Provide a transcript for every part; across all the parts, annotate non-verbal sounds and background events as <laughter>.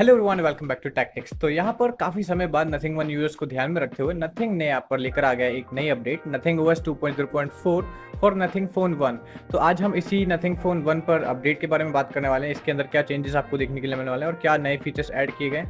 hello everyone welcome back to tactics तो यहाँ पर काफी समय बाद नथिंग वन यूएस को ध्यान में रखते हुए नथिंग ने यहाँ पर लेकर आ गया एक नई update Nothing OS 2.0.4 for Nothing phone one तो आज हम इसी नथिंग फोन वन पर अपडेट के बारे में बात करने वाले हैं इसके अंदर क्या चेंजेस आपको देखने के लिए मिलने वाले हैं और क्या नए फीचर्स एड किए गए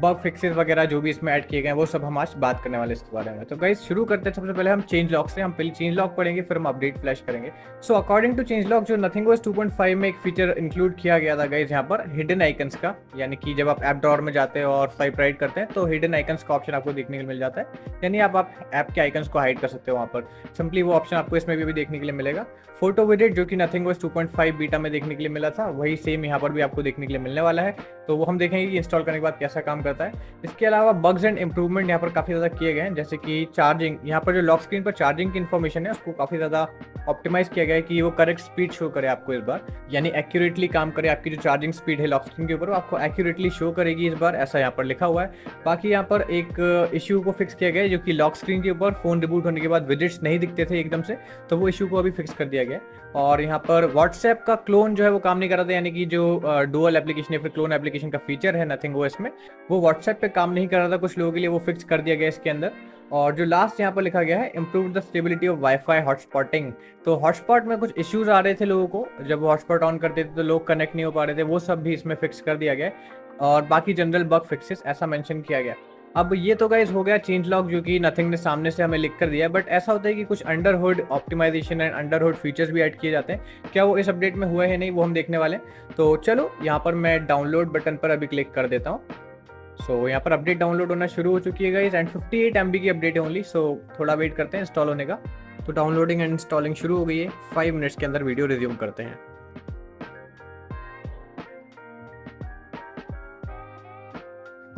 बग फिक्सेस वगैरह जो भी इसमें ऐड किए गए हैं वो सब हम आज बात करने वाले इसके बारे में तो गाइज शुरू करते हैं सबसे पहले हम चेंज लॉक से हम पहले चेंज लॉक पढ़ेंगे फिर हम अपडेट फ्लैश करेंगे so according to change lock जो नथिंग वो टू में एक फीचर इंक्लूड किया गया था गाइज यहाँ पर हिडन आइकन्स का यानी कि जब आप ऐप डॉर में जाते हैं और स्वाइप राइट करते हैं तो हिडन आइकन्स का ऑप्शन आपको देखने को मिल जाता है यानी आप ऐप के आइकन्स को हाइड कर सकते हो वहाँ पर सिंपली वो ऑप्शन आपको इसमें भी, भी देखने के लिए मिलेगा फोटो विडेट जो कि नथिंग वो टू बीटा में देखने के लिए मिला था वही सेम यहाँ पर भी आपको देखने के लिए मिलने वाला है तो वो हम देखेंगे इंस्टॉल करने के बाद कैसा काम करता है इसके अलावा बग्स एंड इम्प्रूवमेंट यहाँ पर काफ़ी ज़्यादा किए गए हैं जैसे कि चार्जिंग यहाँ पर जो लॉक स्क्रीन पर चार्जिंग की इन्फॉर्मेशन है उसको काफ़ी ज़्यादा ऑप्टिमाइज किया गया है कि वो करेक्ट स्पीड शो करे आपको इस बार यानी एक्यूरेटली काम करे आपकी जो चार्जिंग स्पीड है लॉक स्क्रीन के ऊपर वो आपको एक्यूरेटली शो करेगी इस बार ऐसा यहाँ पर लिखा हुआ है बाकी यहाँ पर एक इशू को फिक्स किया गया है जो कि लॉक स्क्रीन के ऊपर फ़ोन रिबूट होने के बाद विजिट्स नहीं दिखते थे एकदम से तो वो इशू को अभी फिक्स कर दिया गया और यहाँ पर व्हाट्सएप का क्लोन जो है वो काम नहीं कर रहा था यानी कि जो डुअल एप्लीकेशन या फिर क्लोन एप्लीकेशन का फीचर है नथिंग वो इसमें वो व्हाट्सएप पे काम नहीं कर रहा था कुछ लोगों के लिए वो फिक्स कर दिया गया इसके अंदर और जो लास्ट यहाँ पर लिखा गया है improve the stability of wifi hotspotting तो हॉटस्पॉट में कुछ इश्यूज आ रहे थे लोगों को जब हॉटस्पॉट ऑन करते थे तो लोग कनेक्ट नहीं हो पा रहे थे वो सब भी इसमें फिक्स कर दिया गया और बाकी जनरल बग फिक्सेस ऐसा मेंशन किया गया अब ये तो गाइज हो गया चेंज लॉक जो कि नथिंग ने सामने से हमें लिख कर दिया बट ऐसा होता है कि कुछ under hood optimization and under hood features भी ऐड किए जाते हैं क्या वो इस अपडेट में हुए हैं नहीं वो हम देखने वाले हैं तो चलो यहाँ पर मैं डाउनलोड बटन पर अभी क्लिक कर देता हूँ सो so, यहाँ पर अपडेट डाउनलोड होना शुरू हो चुकी है guys and fifty eight M की अपडेट है ओनली सो so, थोड़ा वेट करते हैं इंस्टॉल होने का तो डाउनलोडिंग एंड इंस्टॉलिंग शुरू हो गई है फाइव मिनट्स के अंदर वीडियो रिज्यूम करते हैं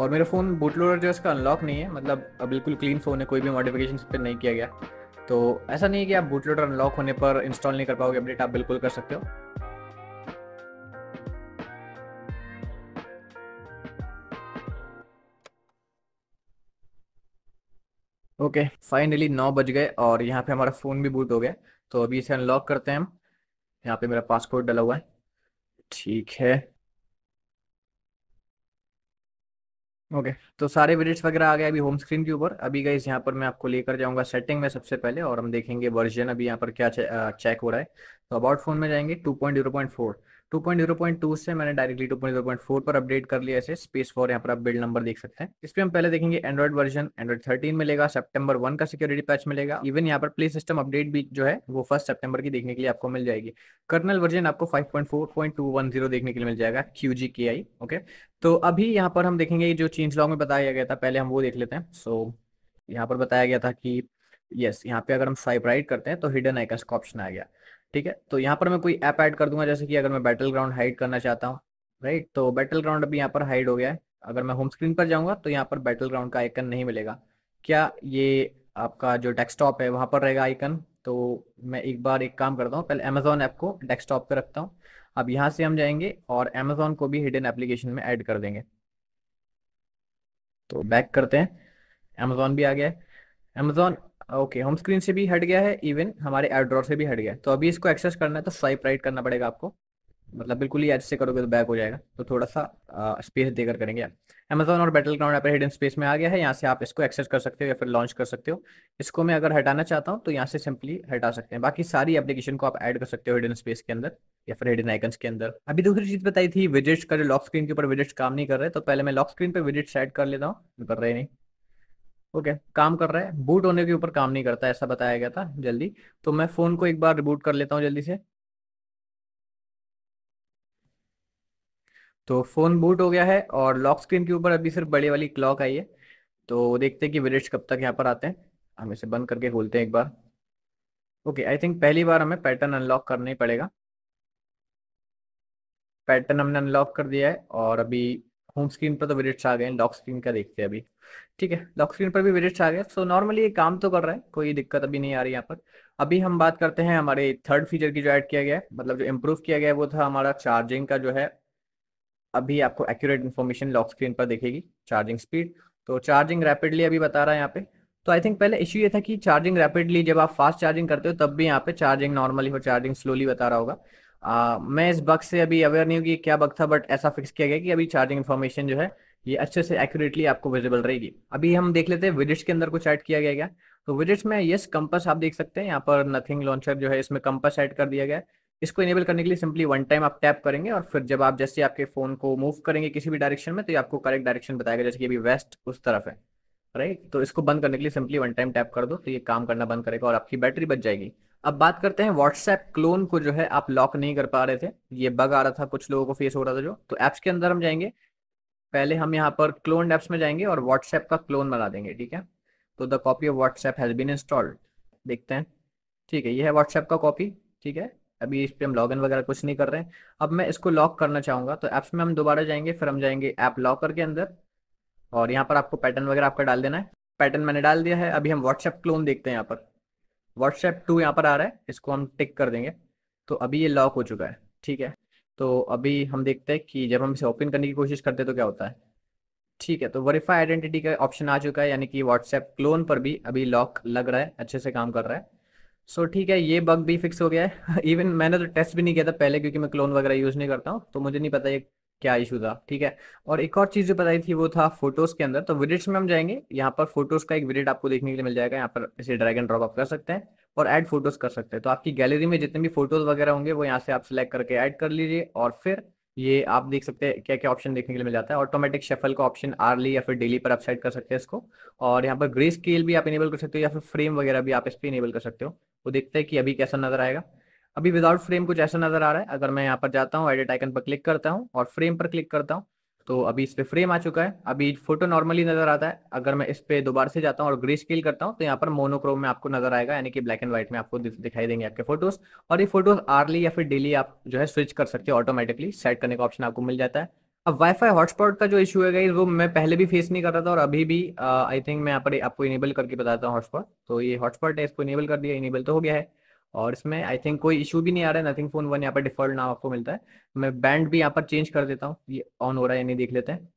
और मेरा फ़ोन बूटलोडर जो है इसका अनलॉक नहीं है मतलब बिल्कुल क्लीन फ़ोन है कोई भी मॉडिफिकेशन इस पर नहीं किया गया तो ऐसा नहीं है कि आप बूटलोडर अनलॉक होने पर इंस्टॉल नहीं कर पाओगे अपडेट आप बिल्कुल कर सकते हो ओके फाइनली नौ बज गए और यहाँ पे हमारा फ़ोन भी बूट हो गया तो अभी इसे अनलॉक करते हैं हम यहाँ पे मेरा पासपोर्ट डला हुआ है ठीक है ओके तो सारे विजिट्स वगैरह आ गए अभी होम स्क्रीन के ऊपर अभी गई यहाँ पर मैं आपको लेकर जाऊंगा सेटिंग में सबसे पहले और हम देखेंगे वर्जन अभी यहाँ पर क्या चेक हो रहा है तो अबाउट फोन में जाएंगे two point zero point four 2.0.2 से मैंने डायरेक्टली 2.0.4 पर अपडेट कर लिया इसे स्पेस फॉर यहाँ पर आप बिल्ड नंबर देख सकते हैं इस पे हम पहले देखेंगे एंड्रॉइड वर्जन एंड्रॉइड 13 मिलेगा सितंबर 1 का सिक्योरिटी पैच मिलेगा इवन यहाँ पर प्ले सिस्टम अपडेट भी जो है वो फर्स्ट सितंबर की देखने के लिए आपको मिल जाएगी कर्नल वर्जन आपको फाइव देखने के लिए मिल जाएगा क्यू जी के आई ओके तो अभी यहाँ पर हम देखेंगे जो चेंज लॉग में बताया गया था पहले हम वो देख लेते हैं सो so, यहाँ पर बताया गया था कि यस yes, यहाँ पे अगर हम स्वाइप राइट करते हैं तो हिडन आइकन का ऑप्शन आ गया ठीक है तो यहाँ पर मैं कोई ऐप ऐड कर दूंगा जैसे कि अगर मैं बैटल ग्राउंड हाइड करना चाहता हूँ राइट तो बैटल ग्राउंड अभी यहाँ पर हाइड हो गया है अगर मैं होम स्क्रीन पर जाऊँगा तो यहाँ पर बैटल ग्राउंड का आइकन नहीं मिलेगा क्या ये आपका जो डेस्कटॉप है वहाँ पर रहेगा आइकन तो मैं एक बार एक काम करता हूँ पहले अमेजोन ऐप को डेस्कटॉप पर रखता हूँ अब यहाँ से हम जाएंगे और अमेजोन को भी हिडन एप्लीकेशन में ऐड कर देंगे तो बैक करते हैं अमेजोन भी आ गया है अमेजोन ओके होम स्क्रीन से भी हट गया है इवन हमारे एड्रॉर से भी हट गया है तो अभी इसको एक्सेस करना है तो स्वाइप राइट करना पड़ेगा आपको मतलब बिल्कुल ही ऐसे से करोगे तो बैक हो जाएगा तो थोड़ा सा स्पेस देकर करेंगे आप अमेजोन और बैटल ग्राउंड पर हिडन स्पेस में आ गया है यहाँ से आप इसको एक्सेस कर सकते हो या फिर लॉन्च कर सकते हो इसको मैं अगर हटाना चाहता हूँ तो यहाँ से सिंपली हटा सकते हैं बाकी सारी एप्लीकेशन को आप ऐड कर सकते हो हिडन स्पेस के अंदर या फिर हिडन आइकन्स के अंदर अभी दूसरी चीज बताई थी विजिट्स का लॉक स्क्रीन के ऊपर विजिट काम नहीं कर रहे तो पहले मैं लॉक स्क्रीन पर विजिट्स एड कर लेता हूँ कर रहे नहीं ओके काम कर रहा है बूट होने के ऊपर काम नहीं करता ऐसा बताया गया था जल्दी तो मैं फोन को एक बार रिबूट कर लेता हूँ जल्दी से तो फोन बूट हो गया है और लॉक स्क्रीन के ऊपर अभी सिर्फ बड़ी वाली क्लॉक आई है तो देखते हैं कि विजिट्स कब तक यहाँ पर आते हैं हम इसे बंद करके खोलते हैं एक बार ओके आई थिंक पहली बार हमें पैटर्न अनलॉक करना ही पड़ेगा पैटर्न हमने अनलॉक कर दिया है और अभी होम स्क्रीन पर तो विजिट्स आ गए हैं लॉक स्क्रीन का देखते हैं अभी ठीक है लॉक स्क्रीन पर भी विजिट्स आ गए सो नॉर्मली ये काम तो कर रहा है कोई दिक्कत अभी नहीं आ रही यहाँ पर अभी हम बात करते हैं हमारे थर्ड फीचर की जो ऐड किया गया है मतलब जो इम्प्रूव किया गया है वो था हमारा चार्जिंग का जो है अभी आपको एक्यूरेट इन्फॉर्मेशन लॉक स्क्रीन पर देखेगी चार्जिंग स्पीड तो चार्जिंग रैपिडली अभी बता रहा है यहाँ पे तो आई थिंक पहले इशू ये था कि चार्जिंग रैपिडली जब आप फास्ट चार्जिंग करते हो तब भी यहाँ पे चार्जिंग नॉर्मली हो चार्जिंग स्लोली बता रहा होगा आ, मैं इस बग से अभी अवेयर नहीं हूँ कि क्या बग था बट ऐसा फिक्स किया गया कि अभी चार्जिंग इन्फॉर्मेशन जो है ये अच्छे से एक्यूरेटली आपको विजिबल रहेगी अभी हम देख लेते हैं विजिट्स के अंदर कुछ ऐड किया गया क्या तो विजिट्स में यस कंपस आप देख सकते हैं यहाँ पर नथिंग लॉन्चर जो है इसमें कंपस ऐड कर दिया गया इसको इनेबल करने के लिए सिंपली वन टाइम आप टैप करेंगे और फिर जब आप जैसे आपके फोन को मूव करेंगे किसी भी डायरेक्शन में तो ये आपको करेक्ट डायरेक्शन बताएगा जैसे कि अभी वेस्ट उस तरफ है राइट तो इसको बंद करने के लिए सिंपली वन टाइम टैप कर दो तो ये काम करना बंद करेगा और आपकी बैटरी बच जाएगी अब बात करते हैं व्हाट्सएप क्लोन को जो है आप लॉक नहीं कर पा रहे थे ये बग आ रहा था कुछ लोगों को फेस हो रहा था जो तो ऐप्स के अंदर हम जाएंगे पहले हम यहाँ पर क्लोन ऐप्स में जाएंगे और व्हाट्सएप का क्लोन बना देंगे ठीक है तो the copy of WhatsApp has been installed देखते हैं ठीक है ये है व्हाट्सएप का कॉपी ठीक है अभी इस पर हम लॉग वगैरह कुछ नहीं कर रहे हैं अब मैं इसको लॉक करना चाहूँगा तो ऐप्स में हम दोबारा जाएंगे फिर हम जाएंगे ऐप लॉकर के अंदर और यहाँ पर आपको पैटर्न वगैरह आपका डाल देना है पैटर्न मैंने डाल दिया है अभी हम व्हाट्सएप क्लोन देखते हैं यहाँ पर व्हाट्सएप टू यहाँ पर आ रहा है इसको हम टिक कर देंगे तो अभी ये लॉक हो चुका है ठीक है तो अभी हम देखते हैं कि जब हम इसे ओपन करने की कोशिश करते हैं तो क्या होता है ठीक है तो वेरीफाई आइडेंटिटी का ऑप्शन आ चुका है यानी कि व्हाट्सएप क्लोन पर भी अभी लॉक लग रहा है अच्छे से काम कर रहा है सो so, ठीक है ये बग भी फिक्स हो गया है इवन <laughs> मैंने तो टेस्ट भी नहीं किया था पहले क्योंकि मैं क्लोन वगैरह यूज़ नहीं करता हूँ तो मुझे नहीं पता ये क्या इशू था ठीक है और एक और चीज जो बताई थी वो था फोटोज के अंदर तो विडिट्स में हम जाएंगे यहाँ पर फोटोज का एक विडिट आपको देखने के लिए मिल जाएगा यहाँ पर इसे ड्रैग एंड ड्रॉप आप कर सकते हैं और ऐड फोटोज कर सकते हैं तो आपकी गैलरी में जितने भी फोटोज वगैरह होंगे वो यहाँ से आप सिलेक्ट करके ऐड कर लीजिए और फिर ये आप देख सकते हैं क्या क्या ऑप्शन देखने के लिए मिल जाता है ऑटोमेटिक शफल का ऑप्शन आर्ली या फिर डेली पर आप सेट कर सकते हैं इसको और यहाँ पर ग्रे स्केल भी आप इनेबल कर सकते हो या फिर फ्रेम वगैरह भी आप इस पर इनेबल कर सकते हो वो देखते हैं कि अभी कैसा नजर आएगा अभी विदाउट फ्रेम कुछ ऐसा नजर आ रहा है अगर मैं यहाँ पर जाता हूँ एडिट आइकन पर क्लिक करता हूँ और फ्रेम पर क्लिक करता हूँ तो अभी इस पर फ्रेम आ चुका है अभी फोटो नॉर्मली नजर आता है अगर मैं इस पर दोबारा से जाता हूँ और ग्रे स्केल करता हूँ तो यहाँ पर मोनोक्रोम में आपको नजर आएगा यानी कि ब्लैक एंड व्हाइट में आपको दिखाई देंगे आपके फोटोज और ये फोटोज आर्ली या फिर डेली आप जो है स्विच कर सकते हो ऑटोमेटिकली सेट करने का ऑप्शन आपको मिल जाता है अब वाईफाई हॉटस्पॉट का जो इशू है वो मैं पहले भी फेस नहीं कर रहा था और अभी भी आई uh, थिंक मैं यहाँ पर आपको इनेबल करके बताता हूँ हॉटस्पॉट तो ये हॉटस्पॉट है इसको इनेबल कर दिया इनेबल तो हो गया है और इसमें आई थिंक कोई इशू भी नहीं आ रहा है नथिंग फोन वन यहाँ पर डिफॉल्ट नाम आपको मिलता है मैं बैंड भी यहाँ पर चेंज कर देता हूँ ये ऑन हो रहा है या नहीं देख लेते हैं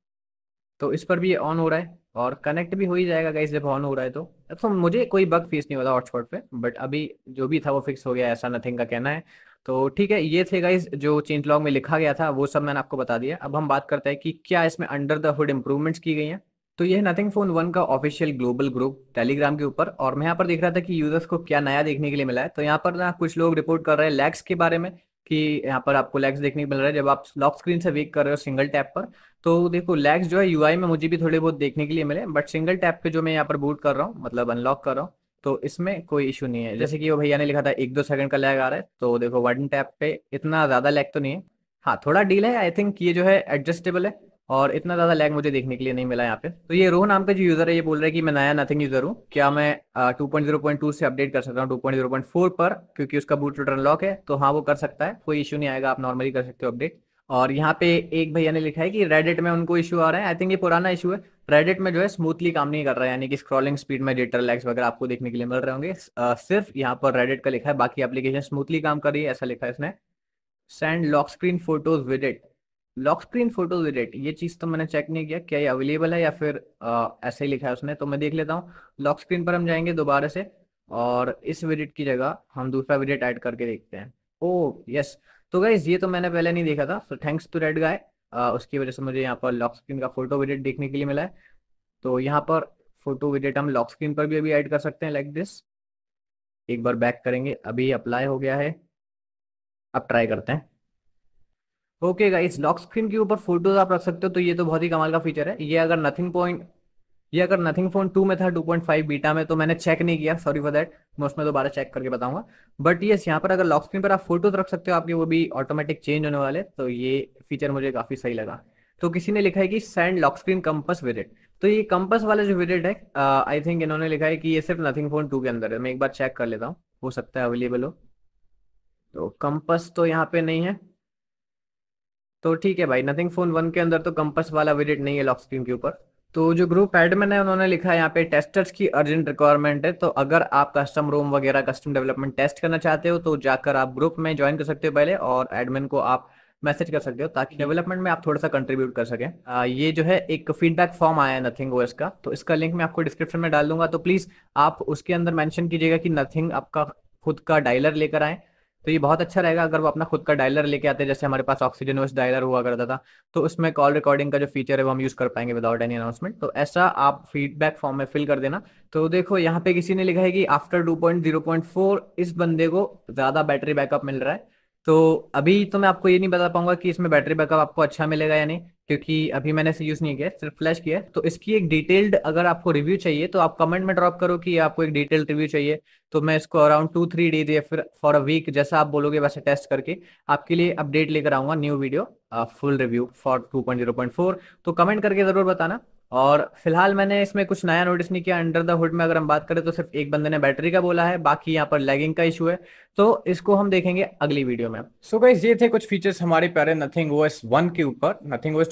तो इस पर भी ये ऑन हो रहा है और कनेक्ट भी हो ही जाएगा गाइस जब ऑन हो रहा है तो तो मुझे कोई बग फेस नहीं होता हॉटस्पॉट पे बट अभी जो भी था वो फिक्स हो गया ऐसा नथिंग का कहना है तो ठीक है ये थे गाइज जो चेंज लॉग में लिखा गया था वो सब मैंने आपको बता दिया अब हम बात करते हैं कि क्या इसमें अंडर द हुड इम्प्रूवमेंट्स की गई हैं तो ये नथिंग फोन वन का ऑफिशियल ग्लोबल ग्रुप टेलीग्राम के ऊपर और मैं यहाँ पर देख रहा था कि यूजर्स को क्या नया देखने के लिए मिला है तो यहाँ पर ना कुछ लोग रिपोर्ट कर रहे हैं लैग्स के बारे में कि यहाँ पर आपको लैग्स देखने को मिल रहा है जब आप लॉक स्क्रीन से वेक कर रहे हो सिंगल टैप पर तो देखो लैग्स जो है यूआई में मुझे भी थोड़े बहुत देखने के लिए मिले बट सिंगल टैप पे जो मैं यहाँ पर बूट कर रहा हूँ मतलब अनलॉक कर रहा हूँ तो इसमें कोई इशू नहीं है जैसे कि वो भैया ने लिखा था एक दो सेकंड का लैग आ रहा है तो देखो वन टैप पे इतना ज्यादा लैग तो नहीं है हाँ थोड़ा डील है आई थिंक ये जो है एडजस्टेबल है और इतना ज़्यादा लैग मुझे देखने के लिए नहीं मिला यहाँ पे तो ये रोह नाम का जो यूज़र है ये बोल रहा है कि मैं नया नथिंग यूज़र हूँ क्या मैं two point zero point two से अपडेट कर सकता हूँ two point zero point four पर क्योंकि उसका बूट लोडर अनलॉक है तो हाँ वो कर सकता है कोई इशू नहीं आएगा आप नॉर्मली कर सकते हो अपडेट और यहाँ पे एक भैया ने लिखा है कि रेडिट में उनको इशू आ रहा है आई थिंक ये पुराना इशू है रेडिट में जो है स्मूथली काम नहीं कर रहा है यानी कि स्क्रॉलिंग स्पीड में डेटर लैग्स वगैरह आपको देखने के लिए मिल रहे होंगे सिर्फ यहाँ पर रेडिट का लिखा है बाकी एप्लीकेशन स्मूथली काम कर रही है ऐसा लिखा है इसने send lock screen photos it lock screen photo with it ये चीज तो मैंने चेक नहीं किया क्या ये अवेलेबल है या फिर आ, ऐसे ही लिखा है उसने तो मैं देख लेता हूँ लॉक स्क्रीन पर हम जाएंगे दोबारा से और इस विडिट की जगह हम दूसरा विडिट ऐड करके देखते हैं ओ यस तो गाइज ये तो मैंने पहले नहीं देखा था so thanks to red guy उसकी वजह से मुझे यहाँ पर लॉक स्क्रीन का फोटो विडिट देखने के लिए मिला है तो यहाँ पर फोटो विडिट हम लॉक स्क्रीन पर भी अभी ऐड कर सकते हैं लाइक दिस एक बार बैक करेंगे अभी अप्लाई हो गया है अब ट्राई करते हैं ओके गाइस लॉक स्क्रीन के ऊपर फोटोज आप रख सकते हो तो ये तो बहुत ही कमाल का फीचर है ये अगर नथिंग पॉइंट ये अगर नथिंग फोन टू में था 2.5 बीटा में तो मैंने चेक नहीं किया सॉरी फॉर दैट मैं उसमें दोबारा चेक करके बताऊंगा बट यस यहाँ पर अगर लॉक स्क्रीन पर आप फोटोज रख सकते हो आपके वो भी ऑटोमेटिक चेंज होने वाले तो ये फीचर मुझे काफी सही लगा तो किसी ने लिखा है कि सैंड लॉक स्क्रीन कंपस विजिट तो ये कंपस वाले जो विजिट है आई uh, थिंक इन्होंने लिखा है कि ये सिर्फ नथिंग फोन टू के अंदर है मैं एक बार चेक कर लेता हूँ हो सकता है अवेलेबल हो तो कंपस तो यहाँ पे नहीं है तो ठीक है भाई नथिंग फोन वन के अंदर तो कंपस वाला विजिट नहीं है लॉक स्क्रीन के ऊपर तो जो ग्रुप एडमिन है उन्होंने लिखा है यहाँ पे टेस्टर्स की अर्जेंट रिक्वायरमेंट है तो अगर आप कस्टम रूम वगैरह कस्टम डेवलपमेंट टेस्ट करना चाहते हो तो जाकर आप ग्रुप में ज्वाइन कर सकते हो पहले और एडमिन को आप मैसेज कर सकते हो ताकि डेवलपमेंट में आप थोड़ा सा कंट्रीब्यूट कर सकें ये जो है एक फीडबैक फॉर्म आया है नथिंग ओएस का तो इसका लिंक मैं आपको डिस्क्रिप्शन में डाल दूंगा तो प्लीज़ आप उसके अंदर मैंशन कीजिएगा कि नथिंग आपका खुद का डायलर लेकर आए तो ये बहुत अच्छा रहेगा अगर वो अपना खुद का डायलर लेके आते जैसे हमारे पास ऑक्सीजन वेस्ट डायलर हुआ करता था तो उसमें कॉल रिकॉर्डिंग का जो फीचर है वो हम यूज कर पाएंगे विदाउट एनी अनाउंसमेंट तो ऐसा आप फीडबैक फॉर्म में फिल कर देना तो देखो यहाँ पे किसी ने लिखा है कि after two point zero point four इस बंदे को ज्यादा बैटरी बैकअप मिल रहा है तो अभी तो मैं आपको ये नहीं बता पाऊंगा कि इसमें बैटरी बैकअप आपको अच्छा मिलेगा या नहीं क्योंकि अभी मैंने इसे यूज़ नहीं किया सिर्फ फ्लैश किया तो इसकी एक डिटेल्ड अगर आपको रिव्यू चाहिए तो आप कमेंट में ड्रॉप करो कि आपको एक डिटेल्ड रिव्यू चाहिए तो मैं इसको अराउंड टू थ्री डेज या फिर फॉर अ वीक जैसा आप बोलोगे वैसे टेस्ट करके आपके लिए अपडेट लेकर आऊंगा new video full review for two point zero point four तो कमेंट करके ज़रूर बताना और फिलहाल मैंने इसमें कुछ नया नोटिस नहीं किया अंडर द हुड में अगर हम बात करें तो सिर्फ एक बंदे ने बैटरी का बोला है बाकी यहाँ पर लैगिंग का इशू है तो इसको हम देखेंगे अगली वीडियो में सो so गाइस ये थे कुछ फीचर्स हमारे प्यारे नथिंग ओएस वन के ऊपर नथिंग ओएस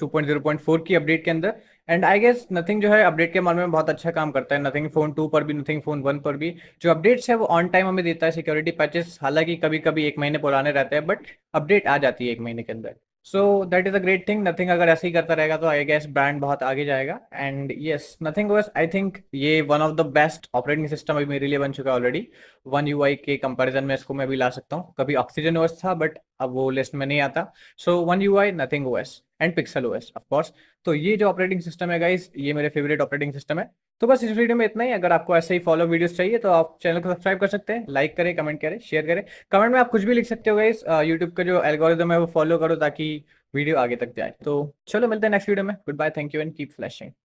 फोर की अपडेट के अंदर एंड आई गेस नथिंग जो है अपडेट के मामले में बहुत अच्छा काम करता है नथिंग फोन टू पर भी नथिंग फोन वन पर भी जो अपडेट्स है वो ऑन टाइम हमें देता है सिक्योरिटी पैचेस हालांकि कभी कभी एक महीने पुराने रहते हैं बट अपडेट आ जाती है एक महीने के अंदर so that is a great thing Nothing अगर ऐसे ही करता रहेगा तो आई गेस ब्रांड बहुत आगे जाएगा and yes Nothing OS I think ये one of the best operating system अभी मेरे लिए बन चुका है ऑलरेडी वन आई के कंपेरिजन में इसको मैं भी ला सकता हूँ कभी ऑक्सीजन ओएस था बट अब वो लिस्ट में नहीं आता so one I Nothing OS and Pixel OS of course तो ये जो ऑपरेटिंग सिस्टम है गाइस ये मेरे फेवरेट ऑपरेटिंग सिस्टम है तो बस इस वीडियो में इतना ही अगर आपको ऐसे ही फॉलो वीडियोस चाहिए तो आप चैनल को सब्सक्राइब कर सकते हैं लाइक करें कमेंट करें शेयर करें कमेंट में आप कुछ भी लिख सकते हो गाइस यूट्यूब का जो एल्गोरिदम है वो फॉलो करो ताकि वीडियो आगे तक जाए तो चलो मिलते हैं नेक्स्ट वीडियो में good bye thank you and keep flashing